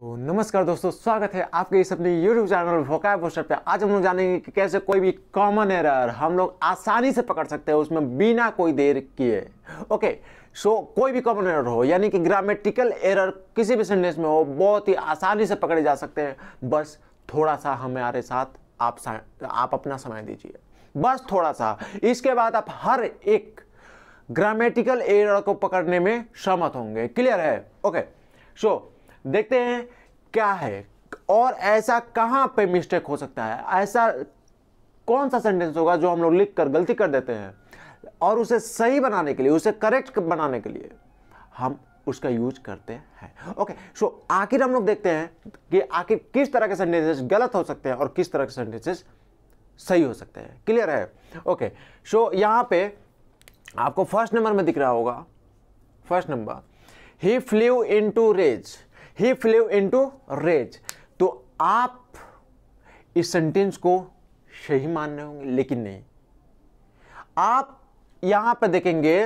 तो नमस्कार दोस्तों स्वागत है आपके इस अपने यूट्यूब चैनल वोका पोस्टर पे आज हम लोग जानेंगे कि कैसे कोई भी कॉमन एरर हम लोग आसानी से पकड़ सकते हैं उसमें बिना कोई देर किए ओके सो कोई भी कॉमन एरर हो यानी कि ग्रामेटिकल एरर किसी भी सेंटेंस में हो बहुत ही आसानी से पकड़े जा सकते हैं बस थोड़ा सा हमारे साथ आप सा, आप अपना समय दीजिए बस थोड़ा सा इसके बाद आप हर एक ग्रामेटिकल एरर को पकड़ने में सहमत होंगे क्लियर है ओके सो देखते हैं क्या है और ऐसा कहाँ पे मिस्टेक हो सकता है ऐसा कौन सा सेंटेंस होगा जो हम लोग लिख कर गलती कर देते हैं और उसे सही बनाने के लिए उसे करेक्ट बनाने के लिए हम उसका यूज करते हैं ओके सो so, आखिर हम लोग देखते हैं कि आखिर किस तरह के सेंटेंसेस गलत हो सकते हैं और किस तरह के सेंटेंसेस सही हो सकते हैं क्लियर है ओके सो so, यहाँ पे आपको फर्स्ट नंबर में दिख रहा होगा first number he flew into rage he flew to rage तो आप इस सेंटेंस को सही मान रहे होंगे लेकिन नहीं आप यहां पर देखेंगे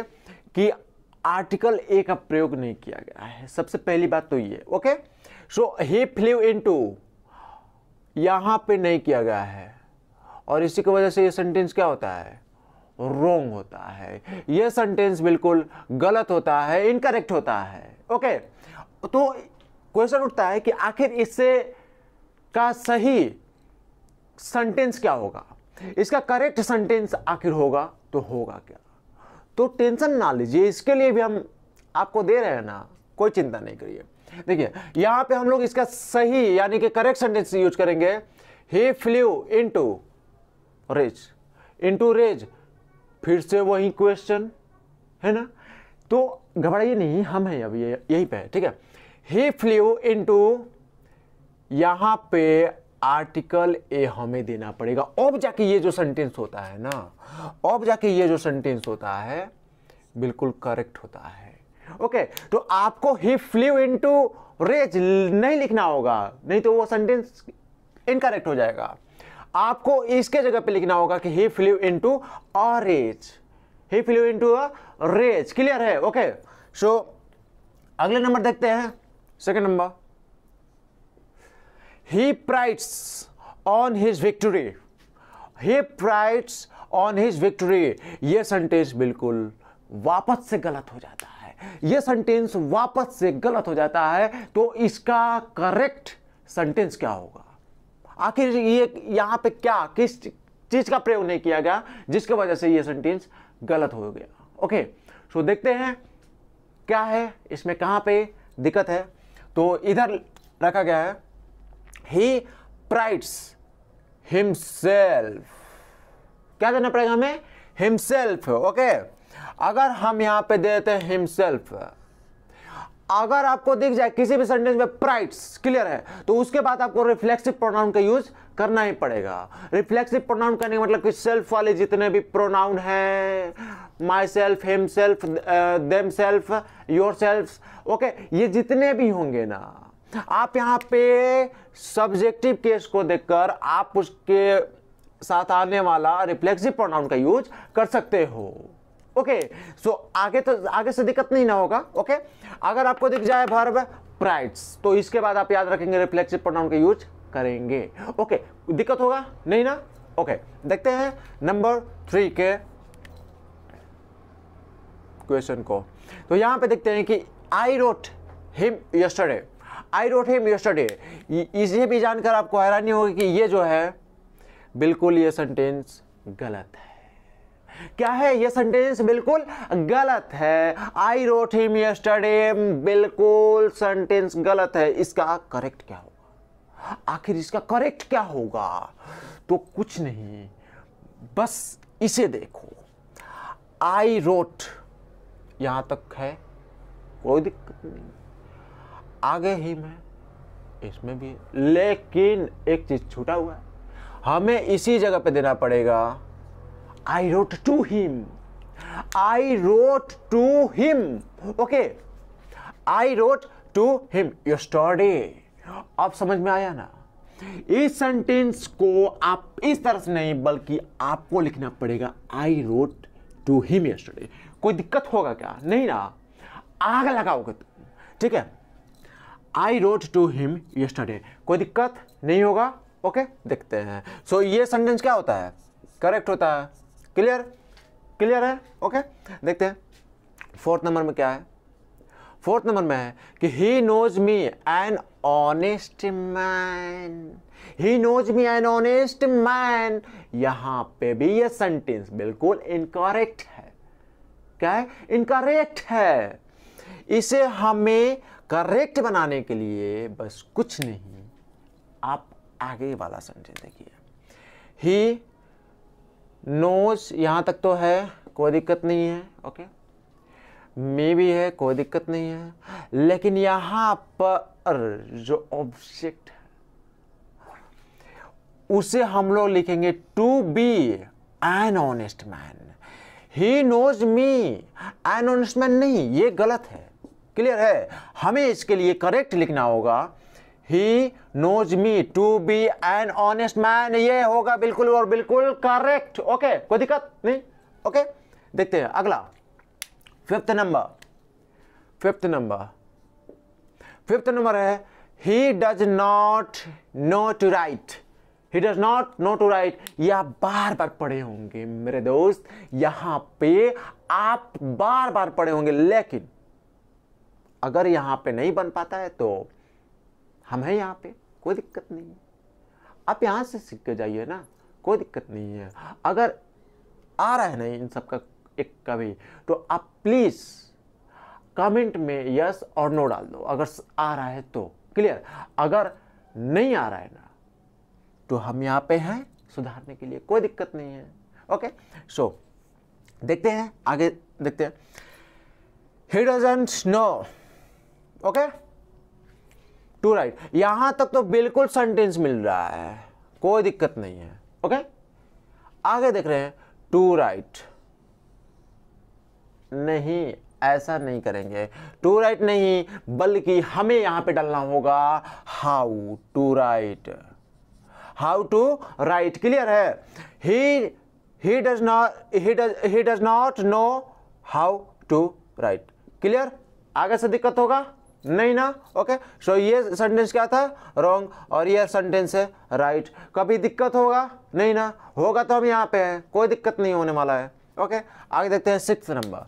कि आर्टिकल ए का प्रयोग नहीं किया गया है सबसे पहली बात तो ये okay so he फ्लेव in to यहां पर नहीं किया गया है और इसी की वजह से ये सेंटेंस क्या होता है रोंग होता है यह सेंटेंस बिल्कुल गलत होता है इनकरेक्ट होता है ओके तो क्वेश्चन उठता है कि आखिर इससे का सही सेंटेंस क्या होगा इसका करेक्ट सेंटेंस आखिर होगा तो होगा क्या तो टेंशन ना लीजिए इसके लिए भी हम आपको दे रहे हैं ना कोई चिंता नहीं करिए देखिए यहां पे हम लोग इसका सही यानी कि करेक्ट सेंटेंस यूज करेंगे he flew into rage into rage फिर से वही क्वेश्चन है ना तो घबराइए नहीं हम हैं अब यही यहीं पे ठीक है ही फ्लू इनटू यहां पे आर्टिकल ए हमें देना पड़ेगा ऑब जाके ये जो सेंटेंस होता है ना ऑब जाके ये जो सेंटेंस होता है बिल्कुल करेक्ट होता है ओके okay, तो आपको ही फ्लू टू रेज नहीं लिखना होगा नहीं तो वो सेंटेंस इनकरेक्ट हो जाएगा आपको इसके जगह पे लिखना होगा कि he flew into a rage he flew into a rage clear है ओके okay, सो so, अगले नंबर देखते हैं Second number, he prides on his victory. He prides on his victory. ये सेंटेंस बिल्कुल वापस से गलत हो जाता है ये सेंटेंस वापस से गलत हो जाता है तो इसका करेक्ट सेंटेंस क्या होगा आखिर ये यहां पे क्या किस चीज़ का प्रयोग नहीं किया गया जिसके वजह से ये सेंटेंस गलत हो गया ओके सो देखते हैं क्या है इसमें कहां पे दिक्कत है तो इधर रखा गया है ही प्राइड्स हिमसेल्फ क्या देना पड़ेगा हमें हिमसेल्फ ओके अगर हम यहां पे देते हैं हिमसेल्फ अगर आपको दिख जाए किसी भी सेंटेंस में प्राइड्स क्लियर है तो उसके बाद आपको रिफ्लेक्सिव प्रोनाउन का यूज करना ही पड़ेगा रिफ्लेक्सिव प्रोनाउन करने का मतलब कि सेल्फ वाले जितने भी प्रोनाउन हैं myself himself themself yourself okay ये जितने भी होंगे ना आप यहाँ पे सब्जेक्टिव केस को देखकर आप उसके साथ आने वाला रिफ्लेक्सिव प्रोनाउन का यूज कर सकते हो ओके okay, सो so आगे तो आगे से दिक्कत नहीं ना होगा ओके okay? अगर आपको दिख जाए भर्व प्राइड्स तो इसके बाद आप याद रखेंगे रिफ्लेक्सिव प्रोनाउन का यूज करेंगे ओके okay, दिक्कत होगा नहीं ना ओके देखते हैं नंबर थ्री के क्वेश्चन को तो यहाँ पे देखते हैं कि I wrote him yesterday I wrote him yesterday इसे भी जानकर आपको हैरानी होगी कि ये जो है बिल्कुल ये सेंटेंस गलत है क्या है ये सेंटेंस बिल्कुल गलत है आई रोट हिम यस्टरडे बिल्कुल सेंटेंस गलत है इसका करेक्ट क्या होगा आखिर इसका करेक्ट क्या होगा तो कुछ नहीं बस इसे देखो आई रोट यहाँ तक है कोई दिक्कत नहीं आगे ही मैं इसमें भी लेकिन एक चीज़ छूटा हुआ है हमें इसी जगह पे देना पड़ेगा I wrote to him I wrote to him okay I wrote to him your story आप समझ में आया ना इस सेंटेंस को आप इस तरह से नहीं बल्कि आपको लिखना पड़ेगा I wrote to him yesterday कोई दिक्कत होगा क्या नहीं ना आग लगाओगे तुम ठीक है I wrote to him yesterday कोई दिक्कत नहीं होगा ओके okay? देखते हैं सो so, ये सेंटेंस क्या होता है करेक्ट होता है क्लियर क्लियर है ओके okay? देखते हैं फोर्थ नंबर में क्या है फोर्थ नंबर में है कि he knows me and honest man he knows me an honest man यहां पे भी ये सेंटेंस बिल्कुल इनकरेक्ट है क्या है इनकरेक्ट है इसे हमें करेक्ट बनाने के लिए बस कुछ नहीं आप आगे वाला सेंटेंस देखिए ही नोज यहां तक तो है कोई दिक्कत नहीं है ओके okay? में भी है कोई दिक्कत नहीं है लेकिन यहां पर जो ऑब्जेक्ट उसे हम लोग लिखेंगे to be an honest man he knows me an honest man नहीं ये गलत है क्लियर है हमें इसके लिए करेक्ट लिखना होगा he knows me to be an honest man ये होगा बिल्कुल और बिल्कुल करेक्ट ओके okay, कोई दिक्कत नहीं ओके okay? देखते हैं अगला fifth number fifth number fifth number है he does not know to write he does not know to write ये आप बार बार पढ़े होंगे मेरे दोस्त यहां पे आप बार बार पढ़े होंगे लेकिन अगर यहां पे नहीं बन पाता है तो हम हैं यहां पे कोई दिक्कत नहीं है आप यहां से सीख के जाइए ना कोई दिक्कत नहीं है अगर आ रहा है नहीं इन सबका एक कवि तो आप प्लीज़ कमेंट में यस और नो डाल दो अगर आ रहा है तो क्लियर अगर नहीं आ रहा है ना तो हम यहाँ पे हैं सुधारने के लिए कोई दिक्कत नहीं है ओके सो so, देखते हैं आगे देखते हैं he doesn't know okay to write यहां तक तो बिल्कुल सेंटेंस मिल रहा है कोई दिक्कत नहीं है ओके okay? आगे देख रहे हैं टू राइट नहीं ऐसा नहीं करेंगे टू राइट नहीं बल्कि हमें यहां पे डालना होगा how to write how to write clear है he does not he does not know how to write clear आगे से दिक्कत होगा नहीं ना ओके सो ये सेंटेंस क्या था रॉन्ग और ये सेंटेंस है राइट right. कभी दिक्कत होगा नहीं ना होगा तो हम यहां पे हैं कोई दिक्कत नहीं होने वाला है ओके आगे देखते हैं सिक्स नंबर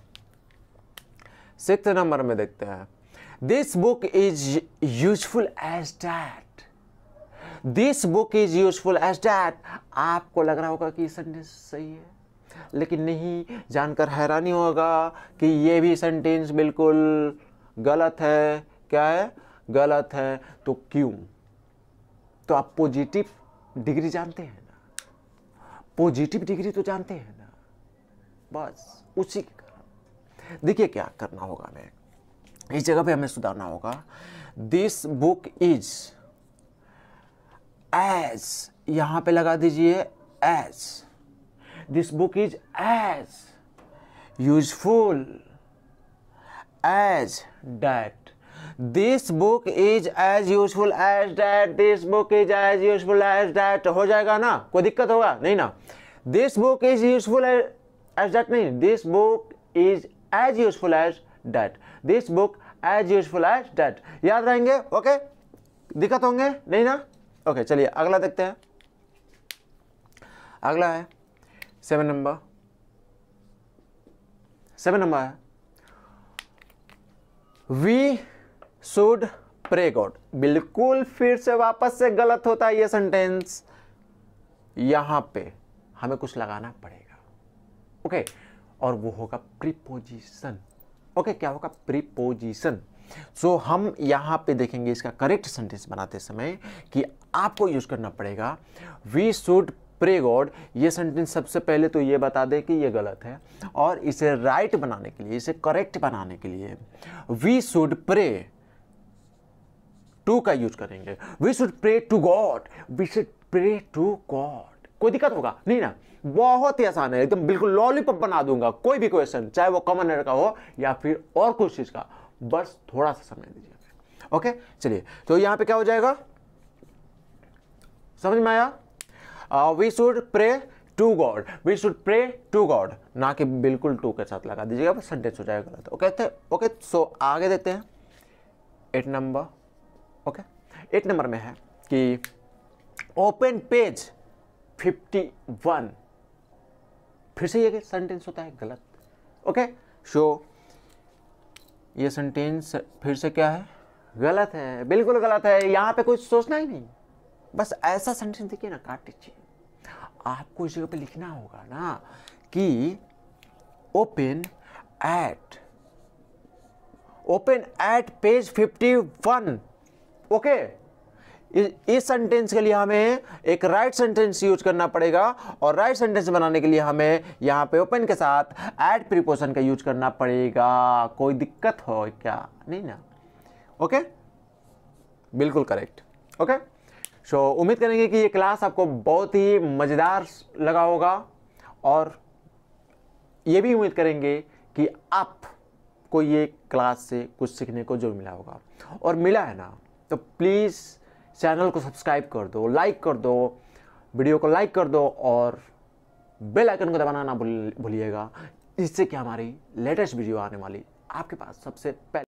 सिक्स नंबर में देखते हैं this book is useful as that this book is useful as that आपको लग रहा होगा कि सेंटेंस सही है लेकिन नहीं जानकर हैरानी होगा कि ये भी सेंटेंस बिल्कुल गलत है क्या है गलत है तो क्यों तो आप पॉजिटिव डिग्री जानते हैं ना पॉजिटिव डिग्री तो जानते हैं ना बस उसी के देखिए क्या करना होगा हमें इस जगह पे हमें सुधारना होगा दिस बुक इज एज यहां पे लगा दीजिए as this book is as useful as that this book is as useful as that this book is as useful as that हो जाएगा ना कोई दिक्कत होगा नहीं ना this book is useful as that नहीं this book is as useful as that this book as useful as that याद रहेंगे ओके दिक्कत होंगे नहीं ना ओके चलिए अगला देखते हैं अगला है सेवन नंबर सेवन नंबर है वी शुड प्रे गॉड बिल्कुल फिर से वापस से गलत होता है ये सेंटेंस यहां पे हमें कुछ लगाना पड़ेगा ओके okay. और वो होगा प्रीपोजिशन ओके क्या होगा प्रीपोजिशन सो so, हम यहां पे देखेंगे इसका करेक्ट सेंटेंस बनाते समय कि आपको यूज़ करना पड़ेगा वी शुड प्रे गॉड ये सेंटेंस सबसे पहले तो ये बता दें कि ये गलत है और इसे राइट right बनाने के लिए इसे करेक्ट बनाने के लिए वी शुड प्रे टू का यूज करेंगे we should pray to god we should pray to god कोई दिक्कत होगा नहीं ना बहुत ही आसान है एकदम बिल्कुल लॉलीपॉप बना दूंगा कोई भी क्वेश्चन चाहे वो कॉमन एयर का हो या फिर और कुछ चीज़ का बस थोड़ा सा समय दीजिए ओके चलिए तो यहां पे क्या हो जाएगा समझ में आया we should pray to god we should pray to god ना कि बिल्कुल टू के साथ लगा दीजिएगा बस सेंटेंस हो जाएगा गलत ओके थे ओके सो आगे देते हैं eight number okay eight number में है कि ओपन पेज फिफ्टी वन फिर से ये सेंटेंस होता है गलत ओके सो ये सेंटेंस फिर से क्या है गलत है बिल्कुल गलत है यहां पे कुछ सोचना ही नहीं बस ऐसा सेंटेंस देखिए ना काट दीजिए आपको इस जगह पे लिखना होगा ना कि open at open at page fifty one okay इस सेंटेंस के लिए हमें एक राइट सेंटेंस यूज करना पड़ेगा और राइट right सेंटेंस बनाने के लिए हमें यहाँ पे ओपन के साथ एड प्रिपोशन का यूज करना पड़ेगा कोई दिक्कत हो क्या नहीं ना ओके बिल्कुल करेक्ट ओके सो उम्मीद करेंगे कि ये क्लास आपको बहुत ही मज़ेदार लगा होगा और ये भी उम्मीद करेंगे कि आपको ये क्लास से कुछ सीखने को जरूर मिला होगा और मिला है ना तो प्लीज़ चैनल को सब्सक्राइब कर दो लाइक कर दो वीडियो को लाइक कर दो और बेल आइकन को दबाना ना भूलिएगा इससे कि हमारी लेटेस्ट वीडियो आने वाली आपके पास सबसे पहले